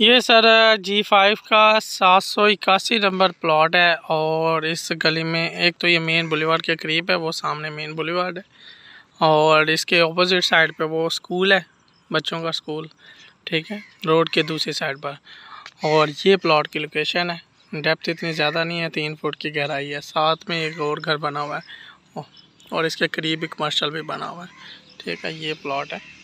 ये सर जी फाइव का सात सौ इक्यासी नंबर प्लॉट है और इस गली में एक तो ये मेन बुलेवार्ड के करीब है वो सामने मेन बुलेवार्ड है और इसके ऑपोजिट साइड पे वो स्कूल है बच्चों का स्कूल ठीक है रोड के दूसरी साइड पर और ये प्लॉट की लोकेशन है डेप्थ इतनी ज़्यादा नहीं है तीन फुट की गहराई है साथ में एक और घर बना हुआ है और इसके करीब एक कमर्शल भी बना हुआ है ठीक है ये प्लॉट है